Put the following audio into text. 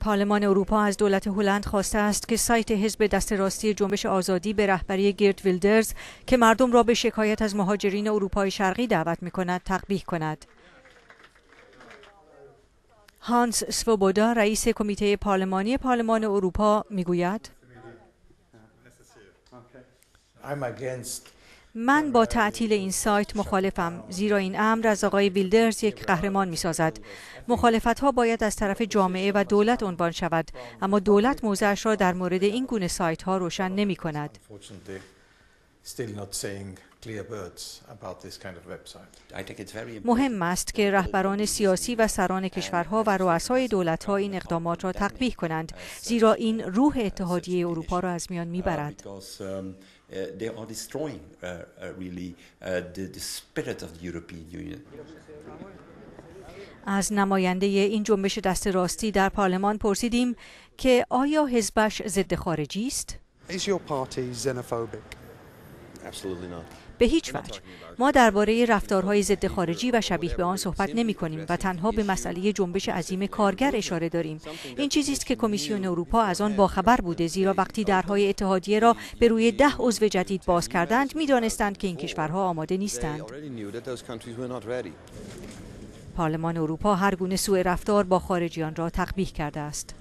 پارلمان اروپا از دولت هلند خواسته است که سایت حزب دست راستی جنبش آزادی به رهبری گرت ویلدرز که مردم را به شکایت از مهاجرین اروپای شرقی دعوت می کند تقبیح کند. هانس سوبودا رئیس کمیته پارلمانی پارلمان اروپا میگوید من با تعطیل این سایت مخالفم زیرا این امر از آقای ویلدرز یک قهرمان می سازد مخالفت ها باید از طرف جامعه و دولت عنوان شود اما دولت موضعش را در مورد این گونه سایت ها روشن نمی کند مهم است که رهبران سیاسی و سران کشورها و رؤسای دولتها این اقدامات را تقبیح کنند زیرا این روح اتحادیه اروپا را از میان میبرد uh, um, uh, uh, از نماینده این جنبش دست راستی در پارلمان پرسیدیم که آیا حزبش ضد خارجی است؟ به هیچ وجه ما درباره رفتارهای ضد خارجی و شبیه به آن صحبت نمی کنیم و تنها به مسئله جنبش عظیم کارگر اشاره داریم این چیزی است که کمیسیون اروپا از آن باخبر بوده زیرا وقتی درهای اتحادیه را به روی ده عضو جدید باز کردند دانستند که این کشورها آماده نیستند پارلمان اروپا هر گونه سوء رفتار با خارجیان را تقبیح کرده است